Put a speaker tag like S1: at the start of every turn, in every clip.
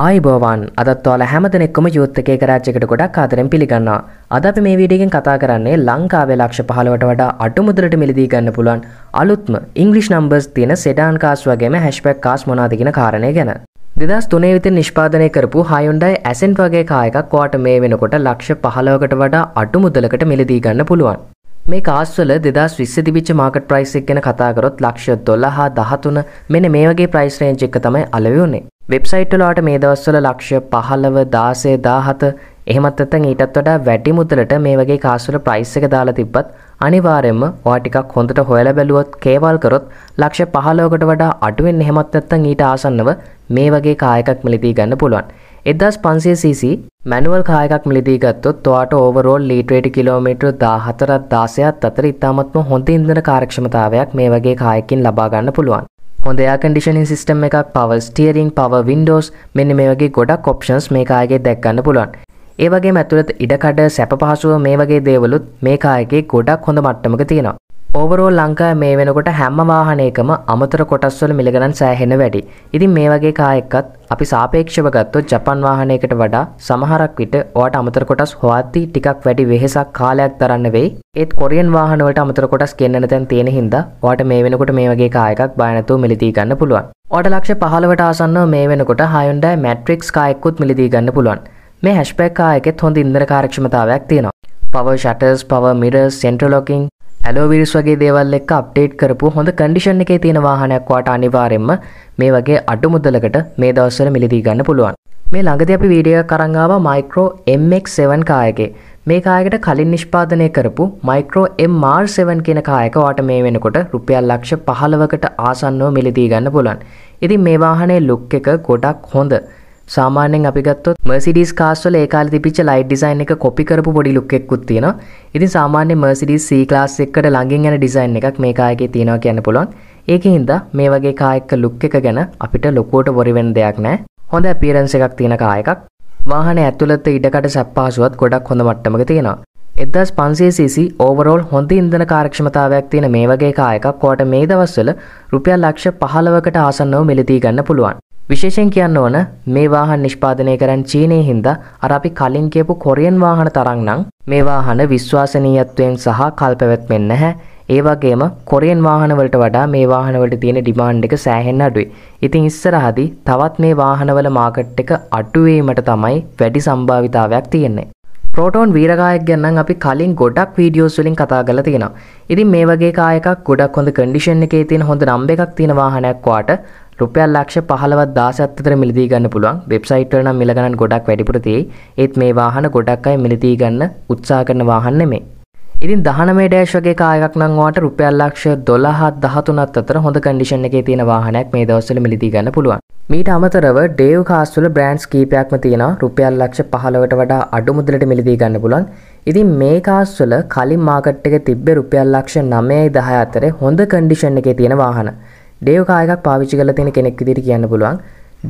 S1: ආයිබෝවන් අදත්වාල හැමතෙනෙක්ම යුත්තකේ කරාච්චකට ගොඩක් ආතරෙන් පිළිගන්නවා. අද අපි මේ වීඩියෝගෙන් කතා කරන්නේ ලංකාවේ ලක්ෂ 15ට වඩා අඩු මුදලට මිලදී ගන්න පුළුවන් අලුත්ම ඉංග්‍රීසි නම්බර්ස් තියෙන සෙඩාන් කාස් වගේම හැෂ්බැක් කාස් මොනවාද කියන කාරණේ ගැන. 2003 විතර නිෂ්පාදනය කරපු Hyundai Accent වගේ කාර් එකක් ඔයාට මේ වෙනකොට ලක්ෂ 15කට වඩා අඩු මුදලකට මිලදී ගන්න පුළුවන්. මේ කාස්වල දෙදස් විස්ස තිබිච්ච මාකට් ප්‍රයිස් එක් ගැන කතාකරොත් ලක්ෂ දොළහා දහතුන මෙන මේ වගේ ප්‍රයිස් රේන්ජ් එක තමයි අලවුනේ වෙබ්සයිට්වලට මේ දවස්වල ලක්ෂ පහලව දාසය දාහත එහෙමත් එතන් ඊටත් වඩා වැඩි මුදලට මේ වගේ කාසුල ප්‍රයිස් එක දාලා තිබ්බත් අනිවාර්යයෙන්ම ඔයා ටිකක් හොඳට හොයලා බැලුවොත් කේවල් කරොත් ලක්ෂ 15කට වඩා අඩුවෙන් එහෙමත් නැත්නම් ඊට ආසන්නව මේ වගේ කායකක් මිලදී ගන්න පුළුවන්. 1500cc මැනුවල් කායකක් මිලදී ගත්තොත් ඔයාට ඕවරෝල් ලීට් රේට් කිලෝමීටර් 14ක් 16ක් අතර ඉතාමත්ම හොඳ ඉන්ධන කාර්යක්ෂමතාවයක් මේ වගේ කායකින් ලබා ගන්න පුළුවන්. හොඳ කඩිෂනින් සිස්ටම් එකක් පව ස්ටියරිං පව වින්ඩෝස් මෙන්න මේ වගේ ගොඩක් ඔප්ෂන්ස් මේකාගේ දැක්ගන්න පුළුවන් ඒවගේ මැතුරත් ඉඩකඩ සැප පහසුව මේ වගේ දේවලුත් මේකායගේ ගොඩක් හොඳ මට්ටමක තියෙනවා ඕවරෝ ලංකාව මේ වෙනකොට හැම වාහනයකම අමතර කොටස්වල මිලගණන් සෑහෙන වැඩි. ඉතින් මේ වගේ කායකත් අපි සාපේක්ෂව ගත්තොත් ජපන් වාහනයකට වඩා සමහරක් විට ඔයාට අමතර කොටස් හොයද්දී ටිකක් වැඩි වෙහෙසක් කාලයක් දරන්න වෙයි. ඒත් කොරියන් වාහන වලට අමතර කොටස් ගෙන්නන තැන් තියෙන හින්දා ඔයාට මේ වෙනකොට මේ වගේ කායකක් බය නැතුව මිලදී ගන්න පුළුවන්. ඔයාට ලක්ෂ 15ට ආසන්නව මේ වෙනකොට Hyundai Matrix කායකුත් මිලදී ගන්න පුළුවන්. මේ හැෂ්බැක් කායකෙත් හොඳ ඉන්ධන කාර්යක්ෂමතාවයක් තියෙනවා. පව ෂටර්ස් පව මිරස් සෙන්ට්‍රලොකින් ඇලෝවිරිස් වගේ දේවල් එක්ක අප්ඩේට් කරපු හොඳ කන්ඩිෂන් එකේ තියෙන වාහනයක් වාට අනිවාර්යෙන්ම මේ වගේ අඩු මුදලකට මේ දවස්වල මිලදී ගන්න පුළුවන්. මේ ළඟදී අපි වීඩියෝ එකක් අරන් ආවා Micro MX7 කායකේ. මේ කායකට කලින් නිෂ්පාදනය කරපු Micro MR7 කියන කායක වාට මේ වෙනකොට රුපියල් ලක්ෂ 15කට ආසන්නව මිලදී ගන්න පුළුවන්. ඉතින් මේ වාහනේ ලුක් එක ගොඩක් හොඳ. සාමානෙන් අපිගත්ොත් මර්සිඩස් කාස්වල ඒකාල තිපිච ලයි ඩිසයින් එක කොපි කරපු පොඩි ලුක්ෙක්කුත් තියෙන ඉතින් සාමාන්‍ය මර්සිඩස් සීලාස් එක්කට ලඟින් යන ඩිසයින් එකක් මේ කායගේ තියෙනවා කියන්න පුළොන් ඒක හින්ද මේ වගේ කායෙක්ක ලුක් එක ගැන අපිට ලොකෝට බොරිවෙන් දෙයක් නෑ හොඳ පිරන්ස එකක් තියෙන කායකක් වාහන ඇතුළත ඉඩකට සැප්පාසුවත් ගොඩක් හොඳ මට්ටමක තියෙනවා එදස් පන්සේසිසි ඕවරෝල් හොඳ ඉන්දන කාරක්ෂමතාවයක් තියෙන මේ වගේ කායකක් කොට මේ දවස්වල රුපියල් ලක්ෂ පහලවකට ආසන්නව මිලදී ගන්න පුළුවන් විශේෂයෙන් කියන්න ඕන මේ වාහන නිෂ්පාදනය කරන් චීනයේ හින්දා අර අපි කලින් කියපු කොරියන් වාහන තරම්නම් මේ වාහන විශ්වාසනීයත්වයෙන් සහ කල්පවැත්මෙන් නැහැ. ඒ වගේම කොරියන් වාහනවලට වඩා මේ වාහනවලට තියෙන ඩිමාන්ඩ් එක සෑහෙන්න අඩුයි. ඉතින් ඉස්සරහදී තවත් මේ වාහනවල මාකට් එක අඩුවීමට තමයි වැඩි සම්භාවිතාවයක් තියෙන්නේ. ප්‍රෝටෝන් වීරකායක් ගැන්නම් අපි කලින් ගොඩක් වීඩියෝස් වලින් කතා කරලා තියෙනවා. ඉතින් මේ වගේ කායකක් ගොඩක් හොඳ කන්ඩිෂන් එකේ තියෙන හොඳ නම් එකක් තියෙන වාහනයක් වාට රුපියල් ලක්ෂ පහලවත් දාසත්තර මිලදී ගන්න පුළුවන් වෙබ්සයිට්වල නම් මිලගණන් ගොඩක් වැඩිපුරතියි ඒත් මේ වාහන ගොඩක් අයි මිලදී ගන්න උත්සා කරන වාහන්න මේ ඉතින් දහනමේ ඩෑශ් වගේ කායක් නංවාට රුපියල් ලක්ෂ දොළහත් දහතුනත් අතර හොඳ කඩිෂන් එකේ තියෙන වාහනයක් මේ දවස්සල මිලදී ගන්න පුළුවන් මීට අමතරව ඩේව් කාස්තුල බ්‍රන්ඩ්ස් කීපයක්ම තියෙන රුපියල් ලක්ෂ පහලවට වඩා අඩු මුදලට මිලදී ගන්න පුලන් ඉතින් මේ කාස්තුල කලින් මාකට් එක තිබ්බ රුපියල් ලක්ෂ නමයයි දහය අතරේ හොඳ කන්ඩිෂන් එක තියෙන වාහන ඩේව් කායකක් පාවිච්චි කල තියෙන කෙනෙක් විදිට කියන්න පුළුවන්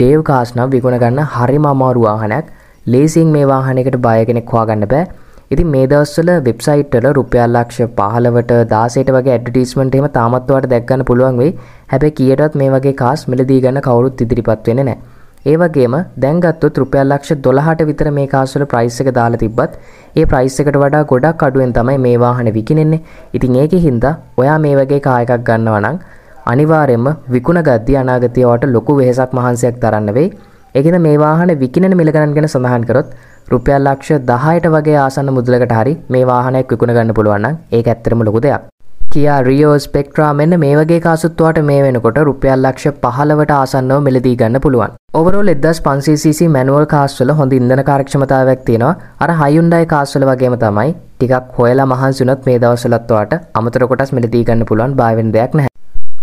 S1: ඩේව් කාස්නම් විගුණ ගන්න හරිම අමාරු වාහනයක් ලේසින් මේ වාහනයකට බය කෙනෙක් හොයාගන්න බෑ ඉතින් මේ දවස්වල වෙබ්සයිට් වල රුපියල් ලක්ෂ 15ට 16ට වගේ ඇඩ්වර්ටයිස්මන්ට් එහෙම තාමත් ඔයාලට දැක් ගන්න පුළුවන් වෙයි. හැබැයි කීයටවත් මේ වගේ කාස් මිලදී ගන්න කවුරුත් ඉදිරිපත් වෙන්නේ නැහැ. ඒ වගේම දැන් ගත්තොත් රුපියල් ලක්ෂ 12ට විතර මේ කාස් වල ප්‍රයිස් එක දාලා තිබ්බත් ඒ ප්‍රයිස් එකට වඩා ගොඩක් අඩුවෙන් තමයි මේ වාහන විකිනෙන්නේ. ඉතින් ඒකෙන් හින්දා ඔයා මේ වගේ කායකක් ගන්නවා නම් අනිවාර්යයෙන්ම විකුණ ගද්දී අනාගතයේ ඔයාට ලොකු වෙහෙසක් මහන්සියක් දරන්න වෙයි. ඒකෙන් මේ වාහන විකිණන මිල ගණන් ගැන සඳහන් කරොත් රුපියල් ලක්ෂ 10ට වගේ ආසන්න මුදලකට හරි මේ වාහනයක් විකුණ ගන්න පුළුවන් නම් ඒක ඇත්තටම ලොකු දෙයක්. කියා රියෝ ස්පෙක්ට්‍රා මෙන්න මේ වගේ කාසුත්තුවාට මේ වෙනකොට රුපියල් ලක්ෂ පහලවට ආසන්නව මිලදී ගන්න පුළුවන්. ඔවරෝල් 1500cc මැනුවල් කාස් වල හොඳ ඉන්ධන කාර්යක්ෂමතාවයක් තියෙනවා. අර Hyundai කාස් වල වගේම තමයි ටිකක් හොයලා මහන්සි වුණොත් මේ දවස්වලත් ඔයාට අමතර කොටස් මිලදී ගන්න පුළුවන් බය වෙන දෙයක් නැහැ.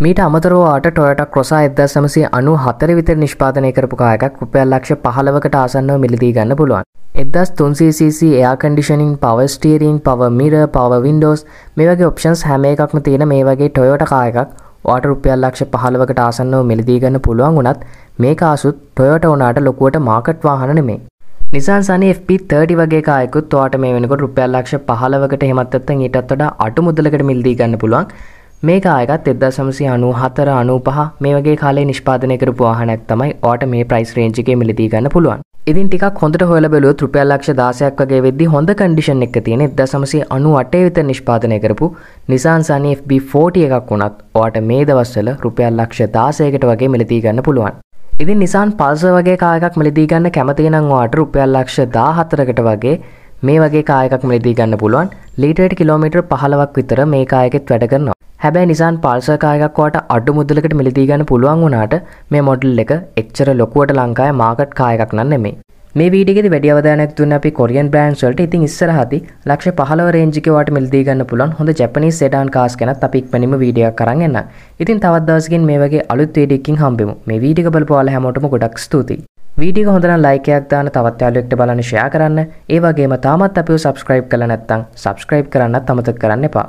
S1: මීට අමතරවාට ටොයට කොසා එදසමසේ අනු හතර විතර නිෂ්පානය කරපු කායකක් රුපයල් ලක්ෂ පහලවකට ආසන්නව මිලදී ගන්න පුළුවන් එදස් තුන්සිCC එයා කඩිෂනින් පවස්ටේරීන් පව මිර පව වින්ඩෝස් මේ වගේ ඔප්ෂන්ස් හැම එකක්ම තියෙන මේ වගේ ටොයෝට කායකක් වාට රුපියල් ලක්ෂ පහලවකට ආසන්නව මිලදීගන්න පුළුවන් වුණත් මේ කාසුත් ටොයොට වනාට ලොකුවට මාකට් වාහන මේ නිසාන්සනි F30 වගේ කායකුත් වාට මේ වෙනකොට රුපියල් ලක්ෂ පහලවකට හෙමත්තත්තන් ඊටත් වඩා අටු මුදලකට මිලදී ගන්න පුළුවන් මේ කායකත් එදදාසමසි අනු හතර අනු පහ මේ වගේ කාලේ නිෂ්පාදනය කරපු වාහනක් තමයි ඕට මේ ප්‍රයිස් රේංජිකේ මිලදී ගන්න පුළුවන් ඉතින් ටික හොඳ හොල බැලුව රුපියල්ලක්ෂ දාසයක් වගේ වෙද්දි හොඳ කඩිෂන් එක තියෙන එදදාසමසි අනු අටේ විත නිෂ්පාදනය කරපු නිසාන්සානි FB40 එකක් වුණත් ඕට මේ දවස්සල රුපියල් ලක්ෂ දාසයකට වගේ මිලදී ගන්න පුළුවන් ඉතින් නිසාන් පල්ස වගේ කායක් මිලදී ගන්න කැමතිනං වාට රුපියල් ලක්ෂ දාහතරකට වගේ මේ වගේ කායකක් මිලදී ගන්න පුළුවන් ලීටරට කිලෝමීටර් පහලවක් විතර මේ කායකෙත් වැඩ කරනවා හැබැයි නිසාන් පාල්සර් කායකක් වට අඩු මුදලකට මිලදී ගන්න පුළුවන් වුණාට මේ මොඩල් එක එක්චර ලොකුවට ලංකාවේ මාකට් කායකක් නම් නෙමෙයි මේ වීඩියගෙද වැඩි අවධානයක් දුන්න අපි කොරියන් බ්‍රෑන්ඩ්ස් වලට ඉතින් ඉස්සරහදී ලක්ෂ 15 රේන්ජ් එකේ වාට මිලදී ගන්න පුළුවන් හොඳ ජපනීස් සෙඩාන් කාස් ගැනත් අපි ඉක්මනින්ම වීඩියෝ එකක් අරන් එන්න. ඉතින් තවත් දවසකින් මේ වගේ අලුත් වීඩියෝ එකකින් හම්බෙමු. මේ වීඩියෝ එක බලපුවාලා හැමෝටම ගොඩක් ස්තුතියි. වීඩියෝ හොඳන ලයිකයක් දාන තවත් යාළුවෙක්ට බලන්න ෂෙයා කරන්න ඒ වගේම තාමත් අපිව සබස්ක්‍රයිබ් කළ නැත්නම් සබස්ක්‍රයිබ් කරන්නත් අමතක කරන්න එපා